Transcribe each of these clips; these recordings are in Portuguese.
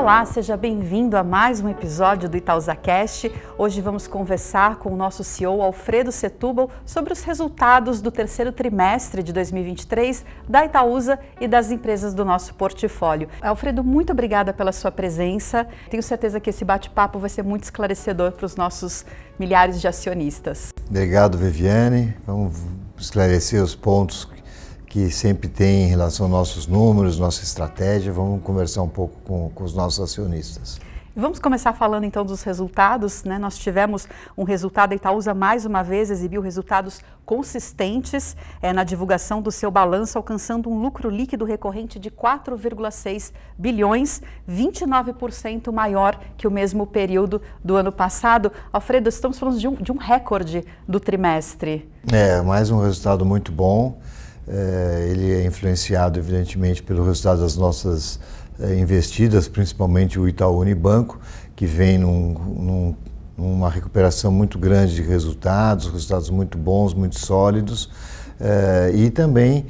Olá, seja bem-vindo a mais um episódio do Itaúsacast. Hoje vamos conversar com o nosso CEO Alfredo Setúbal sobre os resultados do terceiro trimestre de 2023 da Itaúsa e das empresas do nosso portfólio. Alfredo, muito obrigada pela sua presença. Tenho certeza que esse bate-papo vai ser muito esclarecedor para os nossos milhares de acionistas. Obrigado, Viviane. Vamos esclarecer os pontos que sempre tem em relação aos nossos números, nossa estratégia. Vamos conversar um pouco com, com os nossos acionistas. Vamos começar falando então dos resultados. Né? Nós tivemos um resultado, a Itaúsa mais uma vez exibiu resultados consistentes é, na divulgação do seu balanço, alcançando um lucro líquido recorrente de 4,6 bilhões, 29% maior que o mesmo período do ano passado. Alfredo, estamos falando de um, de um recorde do trimestre. É, mais um resultado muito bom. Eh, ele é influenciado, evidentemente, pelo resultado das nossas eh, investidas, principalmente o Itaú Unibanco, que vem num, num, numa recuperação muito grande de resultados, resultados muito bons, muito sólidos, eh, e também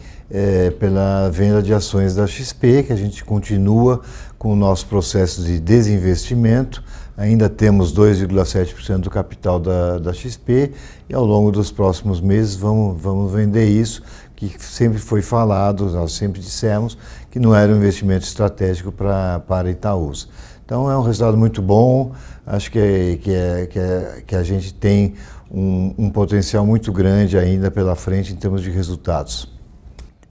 pela venda de ações da XP, que a gente continua com o nosso processo de desinvestimento, Ainda temos 2,7% do capital da, da, XP e ao longo dos próximos meses vamos, vamos vender isso que sempre foi falado, nós sempre dissemos que não era um investimento estratégico para para Itaúsa. Então é um resultado muito bom, acho que, é, que, é, que, é, que a gente tem um, um potencial muito grande ainda pela frente em termos de resultados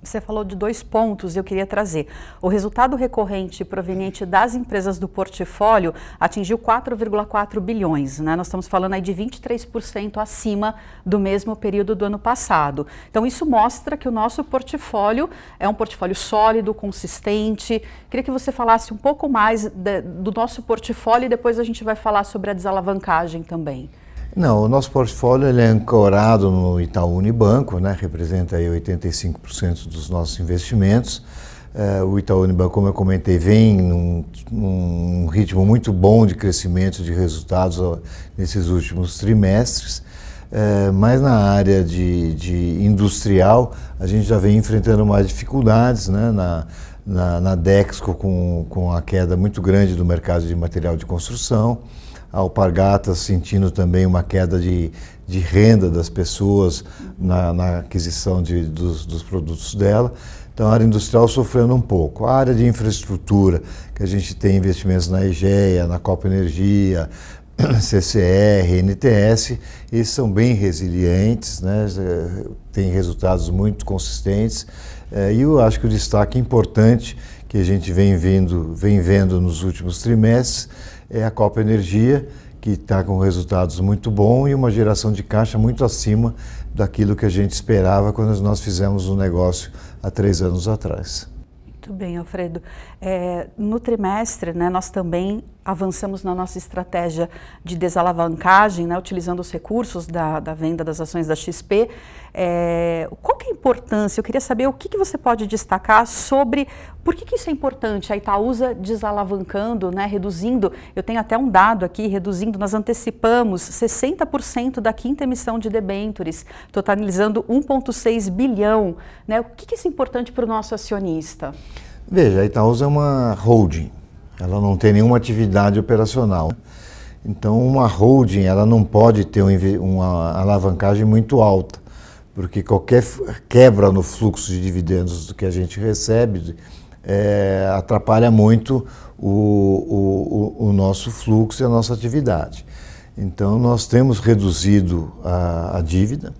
você falou de dois pontos e eu queria trazer. O resultado recorrente proveniente das empresas do portfólio atingiu 4,4 bilhões. Né? Nós estamos falando aí de 23% acima do mesmo período do ano passado. Então, isso mostra que o nosso portfólio é um portfólio sólido, consistente. Queria que você falasse um pouco mais de, do nosso portfólio e depois a gente vai falar sobre a desalavancagem também. Não, o nosso portfólio ele é ancorado no Itaú Unibanco, né? representa aí 85% dos nossos investimentos. Uh, o Itaú Unibanco, como eu comentei, vem num, num, ritmo muito bom de crescimento de resultados nesses últimos trimestres. Uh, mas na área de, de, industrial, a gente já vem enfrentando mais dificuldades né? na, na, na Dexco, com, com a queda muito grande do mercado de material de construção. Alpargatas sentindo também uma queda de, de renda das pessoas na, na aquisição de, dos, dos produtos dela. Então, a área industrial sofrendo um pouco. A área de infraestrutura, que a gente tem investimentos na EGEA, na Copa Energia, CCR, NTS, eles são bem resilientes, né? têm resultados muito consistentes. É, e eu acho que o destaque importante que a gente vem, vindo, vem vendo nos últimos trimestres é a Copa Energia, que está com resultados muito bons e uma geração de caixa muito acima daquilo que a gente esperava quando nós fizemos o um negócio há três anos atrás. Muito bem, Alfredo. É, no trimestre, né, nós também avançamos na nossa estratégia de desalavancagem, né, utilizando os recursos da, da, venda das ações da XP. É, qual que é a importância? Eu queria saber o que, que você pode destacar sobre por que, que isso é importante, a Itaúsa desalavancando, né, reduzindo, eu tenho até um dado aqui, reduzindo, nós antecipamos 60% da quinta emissão de debêntures, totalizando 1,6 bilhão. Né? O que, que isso é importante para o nosso acionista? Veja, a Itaúsa é uma holding, ela não tem nenhuma atividade operacional. Então, uma holding ela não pode ter uma alavancagem muito alta, porque qualquer quebra no fluxo de dividendos que a gente recebe é, atrapalha muito o, o, o, nosso fluxo e a nossa atividade. Então, nós temos reduzido a, a dívida,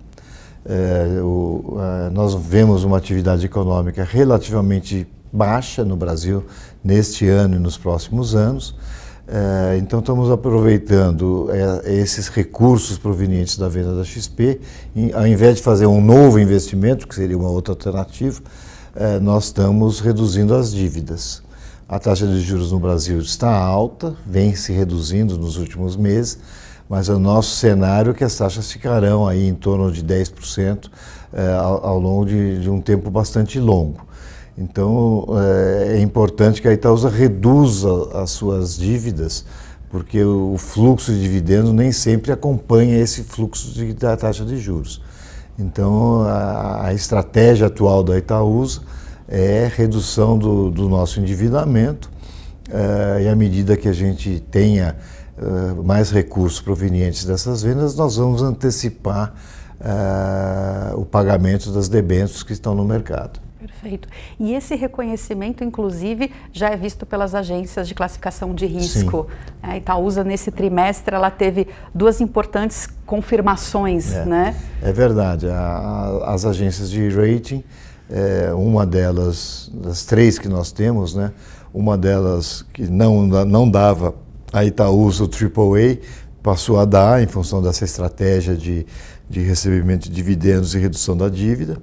é, o, nós vemos uma atividade econômica relativamente baixa no Brasil neste ano e nos próximos anos. Eh, então, estamos aproveitando eh, esses recursos provenientes da venda da XP, ao invés de fazer um novo investimento, que seria uma outra alternativa, eh, nós estamos reduzindo as dívidas. A taxa de juros no Brasil está alta, vem se reduzindo nos últimos meses, mas é o nosso cenário é que as taxas ficarão aí em torno de 10% ao longo de um tempo bastante longo. Então é, é importante que a Itaúsa reduza as suas dívidas, porque o fluxo de dividendos nem sempre acompanha esse fluxo de, da taxa de juros. Então a, a, estratégia atual da Itaúsa é redução do, do nosso endividamento é, e à medida que a gente tenha é, mais recursos provenientes dessas vendas, nós vamos antecipar o pagamento das debêntures que estão no mercado. Perfeito. E esse reconhecimento, inclusive, já é visto pelas agências de classificação de risco. A é, Itaúsa, nesse trimestre, ela teve duas importantes confirmações, é, né? É verdade. A, a, as agências de rating, é, uma delas, das três que nós temos, né? Uma delas que não, não dava a Itaúsa o AAA, passou a dar em função dessa estratégia de, de recebimento de dividendos e redução da dívida.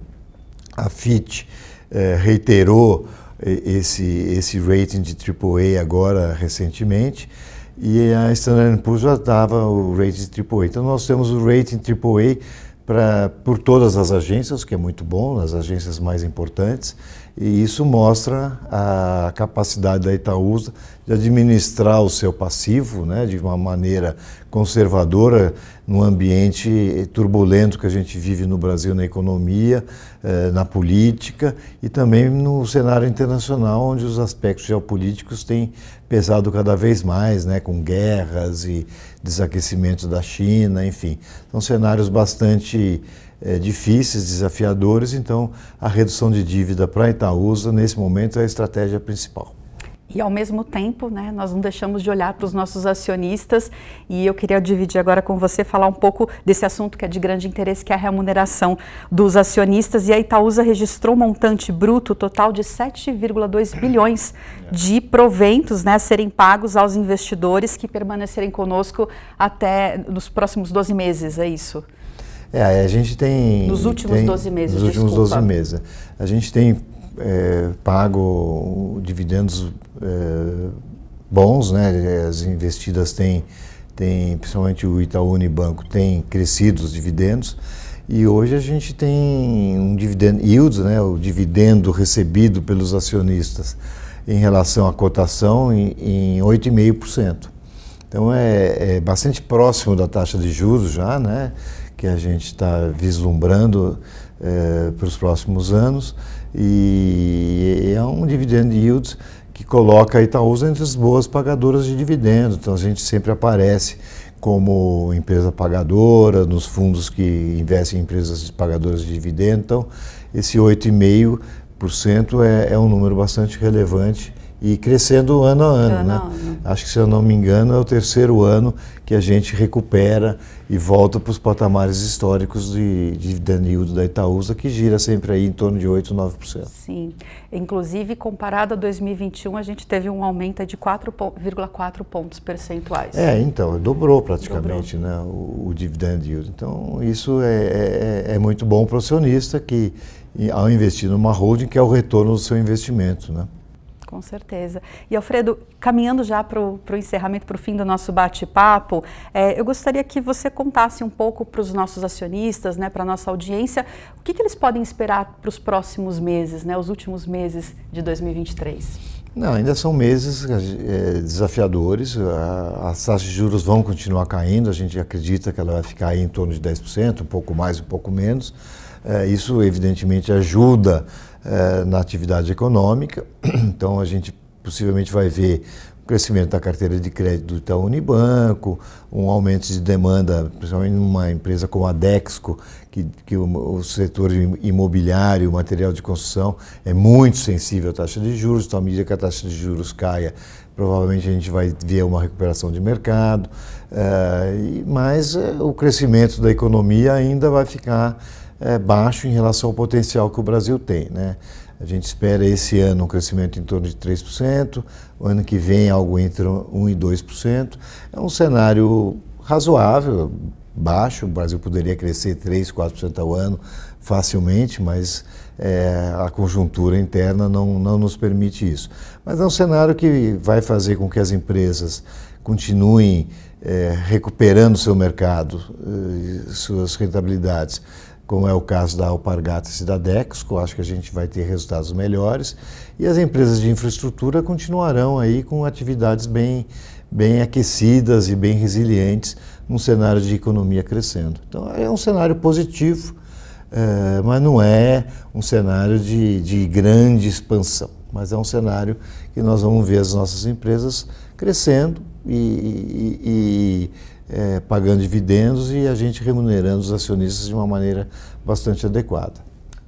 A Fitch é, reiterou esse, esse rating de AAA agora recentemente e a Standard Poor's já dava o rating de AAA. Então nós temos o rating AAA pra, por todas as agências, que é muito bom, nas agências mais importantes, e isso mostra a capacidade da Itaúsa de administrar o seu passivo né, de uma maneira conservadora num ambiente turbulento que a gente vive no Brasil na economia, eh, na política e também no cenário internacional, onde os aspectos geopolíticos têm pesado cada vez mais, né, com guerras e desaquecimento da China, enfim. São cenários bastante é, difíceis, desafiadores, então a redução de dívida para Itaúsa, nesse momento, é a estratégia principal. E ao mesmo tempo, né, nós não deixamos de olhar para os nossos acionistas e eu queria dividir agora com você, falar um pouco desse assunto que é de grande interesse, que é a remuneração dos acionistas. E a Itaúsa registrou um montante bruto total de 7,2 bilhões de proventos né, a serem pagos aos investidores que permanecerem conosco até nos próximos 12 meses, é isso? É, a gente tem... Nos últimos tem, 12 meses, Nos últimos desculpa. 12 meses. A gente tem é, pago dividendos é, bons, né? As investidas têm, têm, principalmente o Itaú Unibanco, tem crescido os dividendos. E hoje a gente tem um dividendo yield, né, o dividendo recebido pelos acionistas em relação à cotação em, em 8,5%. Então é, é, bastante próximo da taxa de juros já, né? que a gente está vislumbrando é, para os próximos anos e é um dividend yield que coloca a Itaúsa entre as boas pagadoras de dividendos. Então a gente sempre aparece como empresa pagadora, nos fundos que investem em empresas pagadoras de dividendos. Então esse 8,5% é, é um número bastante relevante e crescendo ano a ano. ano, né? ano. Acho que, se eu não me engano, é o terceiro ano que a gente recupera e volta para os patamares históricos de, de Danildo da Itaúsa, que gira sempre aí em torno de 8%, 9%. Sim. Inclusive, comparado a 2021, a gente teve um aumento de 4,4 pontos percentuais. É, então, dobrou praticamente dobrou. Né, o, o dividend yield. Então, isso é, é, é, é muito bom para o acionista que, ao investir numa holding, é o retorno do seu investimento, né? Com certeza. E Alfredo, caminhando já para o encerramento, para o fim do nosso bate-papo, é, eu gostaria que você contasse um pouco para os nossos acionistas, né, para a nossa audiência, o que, que eles podem esperar para os próximos meses, né, os últimos meses de 2023. Não, ainda são meses é, desafiadores. as taxas de juros vão continuar caindo. A gente acredita que ela vai ficar em torno de 10%, um pouco mais, um pouco menos. É, isso, evidentemente, ajuda eh, na atividade econômica. Então a gente possivelmente vai ver o crescimento da carteira de crédito do Itaú Unibanco, um aumento de demanda, principalmente numa empresa como a Dexco, que, que o, o, setor imobiliário, material de construção, é muito sensível à taxa de juros. Então, à medida que a taxa de juros caia, provavelmente a gente vai ver uma recuperação de mercado. Uh, mas uh, o crescimento da economia ainda vai ficar é, baixo em relação ao potencial que o Brasil tem. Né? A gente espera esse ano um crescimento em torno de 3%, o ano que vem algo entre 1% e 2%. É um cenário razoável, baixo, o Brasil poderia crescer 3%, 4% ao ano facilmente, mas é, a conjuntura interna não, não nos permite isso. Mas é um cenário que vai fazer com que as empresas continuem é, recuperando seu mercado, eh, suas rentabilidades, como é o caso da Alpargatas e da Dexco, acho que a gente vai ter resultados melhores. E as empresas de infraestrutura continuarão aí com atividades bem, bem aquecidas e bem resilientes num cenário de economia crescendo. Então é um cenário positivo, é, mas não é um cenário de, de grande expansão. Mas é um cenário que nós vamos ver as nossas empresas crescendo e, e, e é, pagando dividendos e a gente remunerando os acionistas de uma maneira bastante adequada.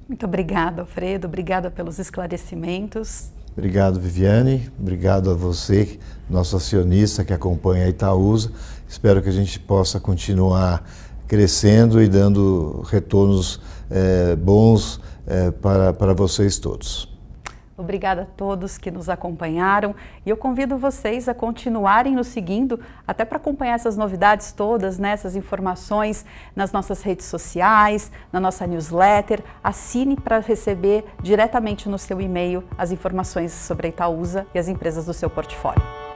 Muito obrigada, Alfredo. Obrigada pelos esclarecimentos. Obrigado, Viviane. Obrigado a você, nosso acionista que acompanha a Itaúsa. Espero que a gente possa continuar crescendo e dando retornos é, bons é, para, para vocês todos. Obrigada a todos que nos acompanharam e eu convido vocês a continuarem nos seguindo até para acompanhar essas novidades todas, né, essas informações nas nossas redes sociais, na nossa newsletter. Assine para receber diretamente no seu e-mail as informações sobre a Itaúsa e as empresas do seu portfólio.